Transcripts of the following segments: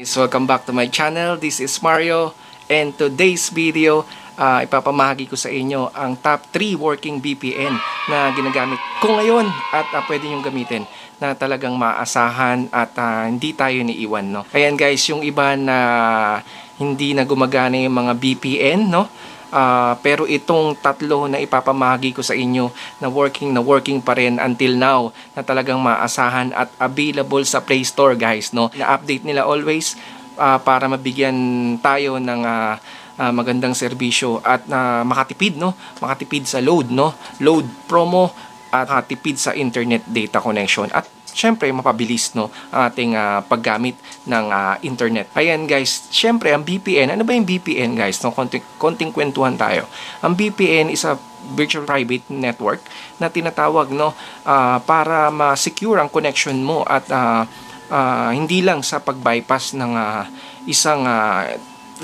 Guys, welcome back to my channel. This is Mario and today's video uh, ipapamahagi ko sa inyo ang top 3 working VPN na ginagamit ko ngayon at uh, pwede nyo gamitin na talagang maasahan at uh, hindi tayo niiwan. No? Ayan guys, yung iba na hindi na gumagana yung mga VPN, no? Uh, pero itong tatlo na ipapamahagi ko sa inyo na working na working pa rin until now na talagang maasahan at available sa Play Store guys. No? Na-update nila always uh, para mabigyan tayo ng... Uh, uh, magandang serbisyo at uh, makatipid no makatipid sa load no load promo at makatipid sa internet data connection at syempre mapabilis no ang ating uh, paggamit ng uh, internet. Ayan guys, syempre ang VPN, ano ba yung VPN guys? No, konting, konting kwentuhan tayo. Ang VPN is a virtual private network na tinatawag no uh, para ma-secure ang connection mo at uh, uh, hindi lang sa pag-bypass ng uh, isang uh,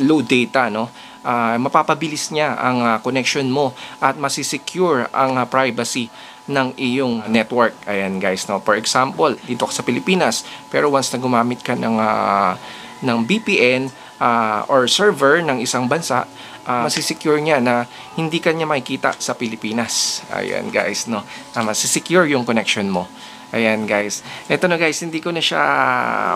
low data no uh, mapapabilis niya ang uh, connection mo at masisecure ang uh, privacy ng iyong network. Ayan guys, no? For example, dito ka sa Pilipinas, pero once na gumamit ka ng, uh, ng VPN uh, ah, or server ng isang bansa, uh, masisecure niya na hindi ka niya makikita sa Pilipinas. Ayan guys, no? Uh, masisecure yung connection mo. Ayan guys. Ito na guys, hindi ko na siya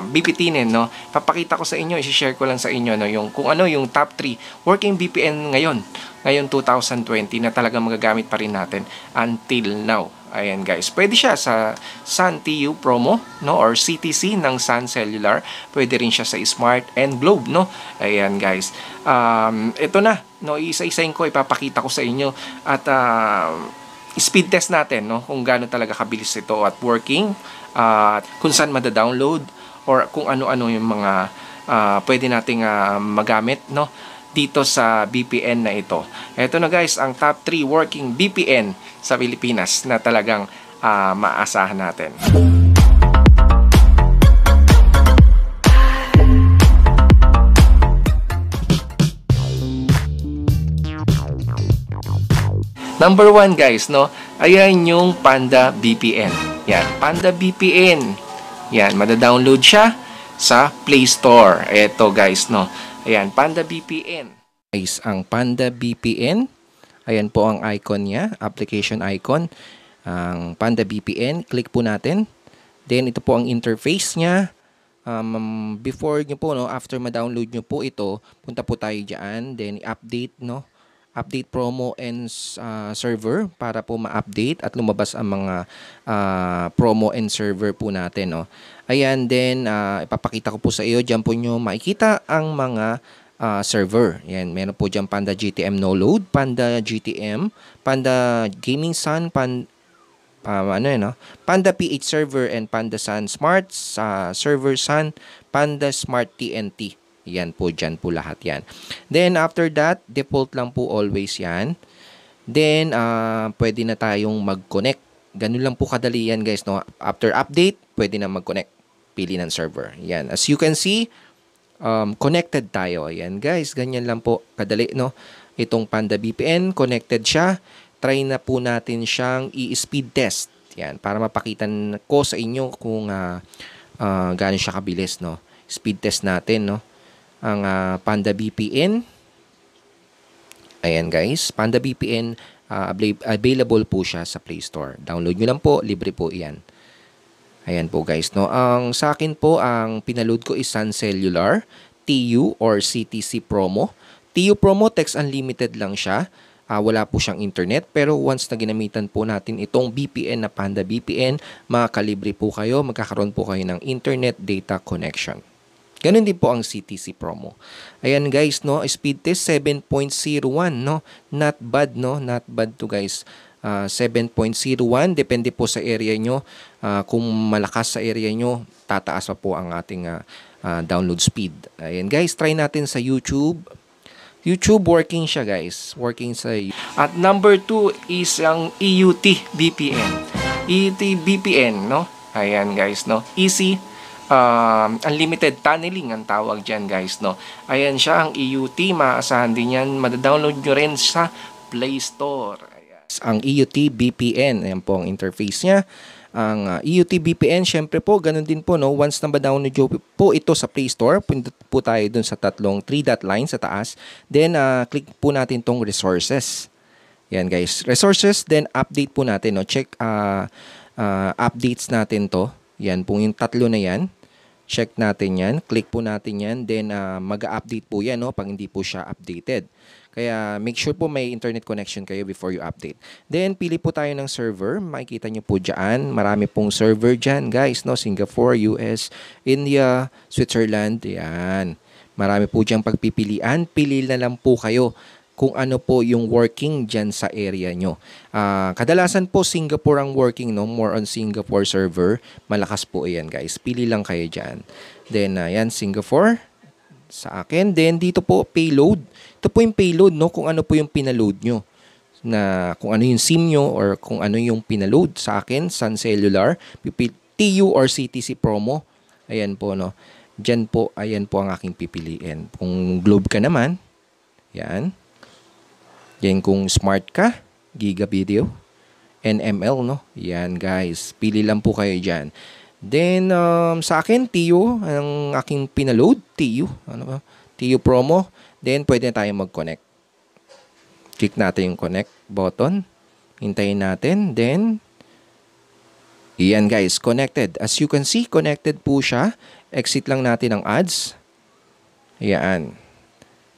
bipitinin, no? Papakita ko sa inyo, i-share ko lang sa inyo, no? Yung, kung ano yung top 3 working VPN ngayon. Ngayon 2020 na talaga magagamit pa rin natin until now. Ayan guys, pwede siya sa Sun promo, no? Or CTC ng Sun Cellular. Pwede rin siya sa Smart and Globe, no? Ayan guys. Um, ito na, no? Isa-isain ko, ipapakita ko sa inyo. At uh, speed test natin no kung gaano talaga kabilis ito at working ah, at uh, kung saan mada-download or kung ano-ano yung mga uh, pwede nating uh, magamit no dito sa VPN na ito. Ito na guys ang top 3 working VPN sa Pilipinas na talagang uh, maasahan natin. Number one guys, no? Ayan yung Panda VPN. Yan, Panda VPN. Yan, madadownload siya sa Play Store. Ito guys, no? Ayan, Panda VPN. Guys, ang Panda VPN. Ayan po ang icon niya, application icon. Ang Panda VPN, click po natin. Then, ito po ang interface niya um, before nyo po, no, after ma-download nyo po ito, punta po tayo dyan, then update, no, update promo and uh, server para po ma-update at lumabas ang mga uh, promo and server po natin. No? Ayan, then uh, ipapakita ko po sa iyo, Diyan po nyo makikita ang mga uh, server. Yan, meron po dyan Panda GTM No Load, Panda GTM, Panda Gaming Sun, Panda um, ano yun, no? Panda PH Server and Panda Sun Smart uh, Server Sun, Panda Smart TNT. Yan po, dyan po lahat yan. Then, after that, default lang po always yan. Then, uh, pwede na tayong mag-connect. Ganun lang po kadali yan guys. No? After update, pwede na mag-connect. Pili ng server. Yan. As you can see, um, connected tayo. Yan, guys, ganyan lang po. Kadali, no? Itong Panda VPN, connected siya. Try na po natin siyang i-speed test. Yan, para mapakita ko sa inyo kung uh, uh, gaano siya kabilis, no? Speed test natin, no? ang uh, Panda VPN. Ayan guys, Panda VPN uh, ah, available po siya sa Play Store. Download nyo lang po, libre po 'yan. Ayan po guys, no. Ang sa akin po ang pinaload ko is Sun Cellular TU or CTC promo. TU promo text unlimited lang siya. Uh, wala po siyang internet pero once na ginamitan po natin itong VPN na Panda VPN, makakalibre po kayo, magkakaroon po kayo ng internet data connection. Ganun din po ang CTC promo. Ayan guys, no, speed test 7.01, no. Not bad, no. Not bad to guys. Uh, ah, 7.01, depende po sa area nyo. Uh, kung malakas sa area nyo, tataas pa po ang ating uh, uh, download speed. Ayan guys, try natin sa YouTube. YouTube working siya guys. Working sa At number 2 is ang EUT VPN. EUT VPN, no? Ayan guys, no? Easy uh, unlimited tunneling ang tawag dyan guys no ayan siya ang EUT maasahan din yan madadownload nyo rin sa Play Store ayan. ang EUT VPN ayan po ang interface niya ang uh, ah, EUT VPN, syempre po, ganun din po, no? Once na ba-download po ito sa Play Store, pindot po tayo dun sa tatlong 3-dot line sa taas. Then, uh, click po natin tong resources. Yan, guys. Resources, then update po natin, no? Check uh, uh, updates natin to. Yan, po yung tatlo na yan. Check natin yan. Click po natin yan. Then, uh, mag-update po yan no, pag hindi po siya updated. Kaya make sure po may internet connection kayo before you update. Then pili po tayo ng server. Makikita nyo po dyan. Marami pong server dyan guys. No? Singapore, US, India, Switzerland. Yan. Marami po dyan pagpipilian. Pili na lang po kayo kung ano po yung working dyan sa area nyo. Uh, kadalasan po Singapore ang working, no? more on Singapore server. Malakas po yan guys. Pili lang kayo dyan. Then uh, yan, Singapore sa akin. Then dito po payload. Ito po yung payload, no? kung ano po yung pinaload nyo na kung ano yung SIM nyo or kung ano yung pinaload sa akin, Sun Cellular, TU or CTC promo. Ayan po, no? Diyan po, ayan po ang aking pipiliin. Kung Globe ka naman, yan. Yan kung smart ka, Giga Video, NML, no? Yan, guys. Pili lang po kayo dyan. Then, um, sa akin, TU, ang aking pinaload, TU. Ano ba? TU promo. Then, pwede na tayo mag-connect. Click natin yung connect button. Hintayin natin. Then, yan guys, connected. As you can see, connected po siya. Exit lang natin ang ads. Yan.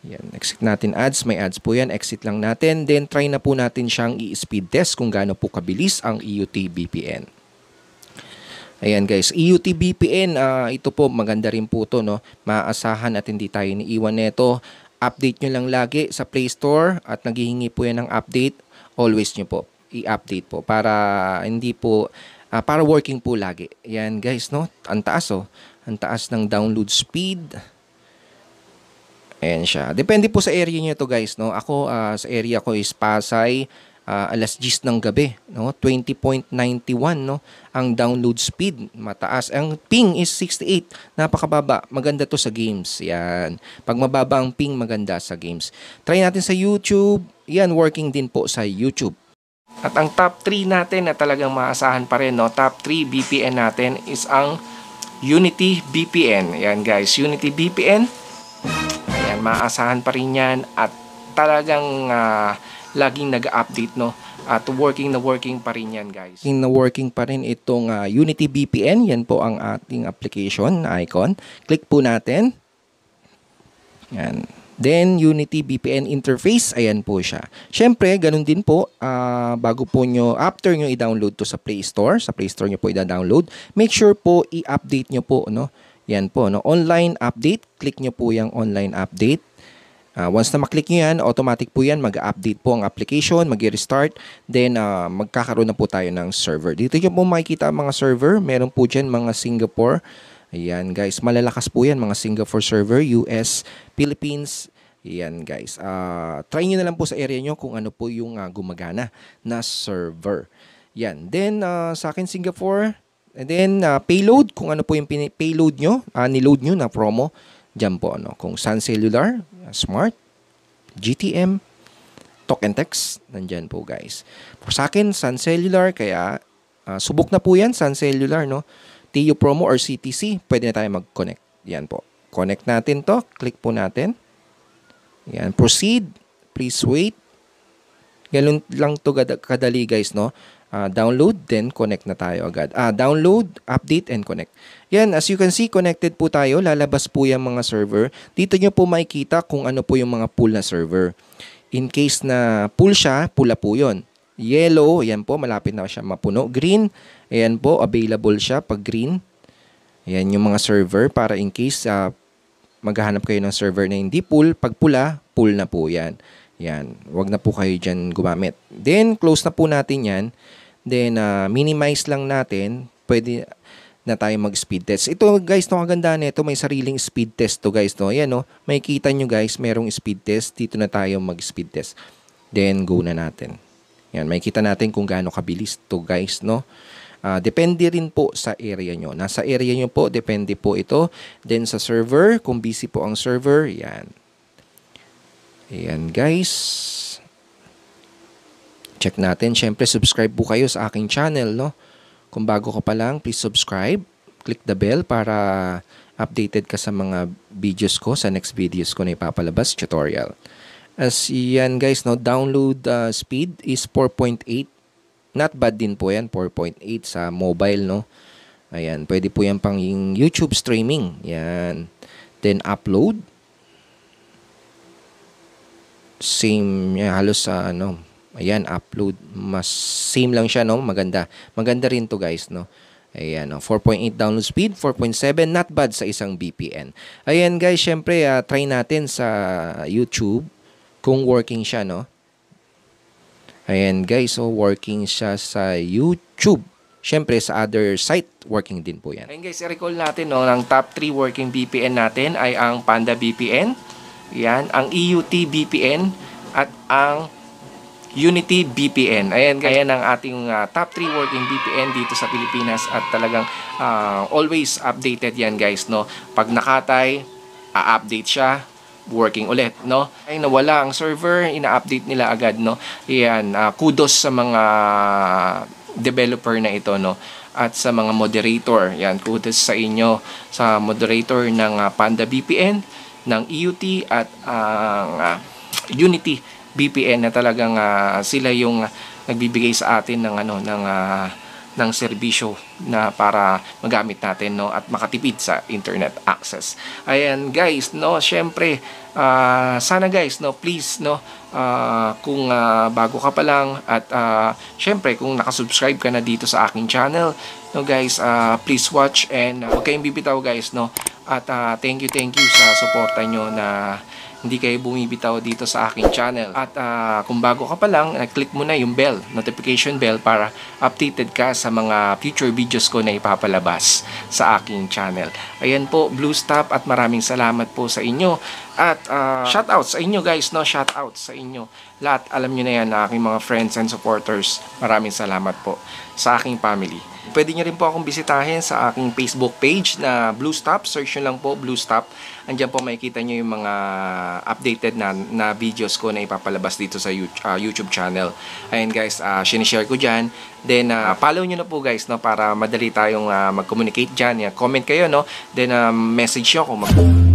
Yan, exit natin ads. May ads po yan. Exit lang natin. Then, try na po natin siyang i-speed test kung gaano po kabilis ang EUT VPN. Ayan guys, EUT VPN, uh, ah, ito po maganda rin po to no. Maasahan at hindi tayo niiwan nito. Update nyo lang lagi sa Play Store at naghihingi po yan ng update. Always nyo po, i-update po para hindi po, uh, para working po lagi. Ayan guys no, ang taas oh. Ang taas ng download speed. Ayan siya. Depende po sa area niyo to guys, no? Ako uh, sa area ko is Pasay, uh, alas 10 ng gabi, no? 20.91 no ang download speed, mataas. Ang ping is 68, napakababa. Maganda to sa games. Yan. Pag mababa ang ping, maganda sa games. Try natin sa YouTube. Yan, working din po sa YouTube. At ang top 3 natin na talagang maasahan pa rin, no? Top 3 VPN natin is ang Unity VPN. Yan guys, Unity VPN maasahan pa rin yan at talagang uh, laging nag-update no at working na working pa rin yan guys. Working na working pa rin itong uh, Unity VPN. Yan po ang ating application icon. Click po natin. Yan. Then, Unity VPN interface, ayan po siya. syempre ganun din po, uh, bago po nyo, after nyo i-download to sa Play Store, sa Play Store nyo po i-download, make sure po i-update nyo po, no? Yan po. No? Online update. Click nyo po yung online update. Uh, once na maklik nyo yan, automatic po yan, mag-update po ang application, mag-restart, then uh, magkakaroon na po tayo ng server. Dito nyo po makikita ang mga server, meron po dyan mga Singapore, ayan guys, malalakas po yan, mga Singapore server, US, Philippines, ayan guys. Uh, try nyo na lang po sa area nyo kung ano po yung uh, gumagana na server. Yan, then uh, sa akin Singapore, And then, uh, payload, kung ano po yung payload nyo, uh, niload nyo na promo, dyan po, ano, kung Sun Cellular, Smart, GTM, Talk and Text, nandyan po guys. Sa akin, Sun Cellular, kaya uh, subok na po yan, Sun Cellular, no? TU Promo or CTC, pwede na tayo mag-connect. Yan po. Connect natin to, click po natin. Yan, proceed, please wait. Ganun lang to kadali guys, no? Uh, download, then connect na tayo agad. Ah, download, update, and connect. Yan, as you can see, connected po tayo. Lalabas po yung mga server. Dito nyo po makikita kung ano po yung mga pool na server. In case na pool siya, pula po yun. Yellow, yan po, malapit na siya mapuno. Green, ayan po, available siya pag green. Yan yung mga server para in case uh, maghahanap kayo ng server na hindi pool, pag pula, pool na po yan. Yan, wag na po kayo dyan gumamit. Then, close na po natin yan. Then, uh, minimize lang natin. Pwede na tayo mag-speed test. Ito guys, no, ang ganda nito, may sariling speed test to guys. No? Ayan, no? may kita nyo guys, merong speed test. Dito na tayo mag-speed test. Then, go na natin. Yan, may kita natin kung gaano kabilis to guys. No? Uh, depende rin po sa area nyo. Nasa area nyo po, depende po ito. Then sa server, kung busy po ang server, yan. Ayan guys check natin. Siyempre, subscribe po kayo sa aking channel, no? Kung bago ka pa lang, please subscribe. Click the bell para updated ka sa mga videos ko, sa next videos ko na ipapalabas tutorial. As yan guys, no, download uh, speed is 4.8. Not bad din po yan, 4.8 sa mobile, no? Ayan, pwede po yan pang yung YouTube streaming. Yan. Then upload. Same, yeah, halos sa uh, ano, Ayan, upload. Mas same lang siya, no? Maganda. Maganda rin to guys, no? Ayan, no? 4.8 download speed, 4.7, not bad sa isang VPN. Ayan guys, syempre, uh, try natin sa YouTube kung working siya, no? Ayan guys, so working siya sa YouTube. Siyempre, sa other site, working din po yan. Ayan guys, i-recall natin, no? Ang top 3 working VPN natin ay ang Panda VPN, yan, ang EUT VPN, at ang Unity VPN. Ayan, ayan ang ating uh, top 3 working VPN dito sa Pilipinas at talagang uh, always updated yan guys, no? Pag nakatay, a-update siya working ulit, no? Ay nawala ang server, ina-update nila agad, no? Ayan, uh, kudos sa mga developer na ito, no? At sa mga moderator, yan, kudos sa inyo, sa moderator ng uh, Panda VPN, ng EUT at ang uh, uh, Unity VPN na talagang uh, sila yung nagbibigay sa atin ng ano ng uh, ng serbisyo na para magamit natin no at makatipid sa internet access. Ayan guys, no, syempre uh, sana guys, no, please no uh, kung uh, bago ka pa lang at uh, syempre kung nakasubscribe ka na dito sa aking channel, no guys, uh, please watch and uh, huwag kayong bibitaw guys, no. At uh, thank you, thank you sa suporta nyo na hindi kayo bumibitaw dito sa aking channel. At uh, kung bago ka pa lang, uh, click mo na yung bell, notification bell para updated ka sa mga future videos ko na ipapalabas sa aking channel. Ayan po, Blue Stop at maraming salamat po sa inyo. At uh, ah, shout sa inyo guys, no? Shoutout sa inyo. Lahat alam niyo na yan na aking mga friends and supporters. Maraming salamat po sa aking family. Pwede nyo rin po akong bisitahin sa aking Facebook page na Blue Stop. Search nyo lang po Blue Stop. Andiyan po makikita nyo yung mga updated na, na videos ko na ipapalabas dito sa ah, YouTube, channel. Ayan guys, uh, ah, sinishare ko dyan. Then, uh, follow nyo na po guys no, para madali tayong uh, mag-communicate dyan. Yeah, comment kayo, no? Then, uh, message nyo kung mag-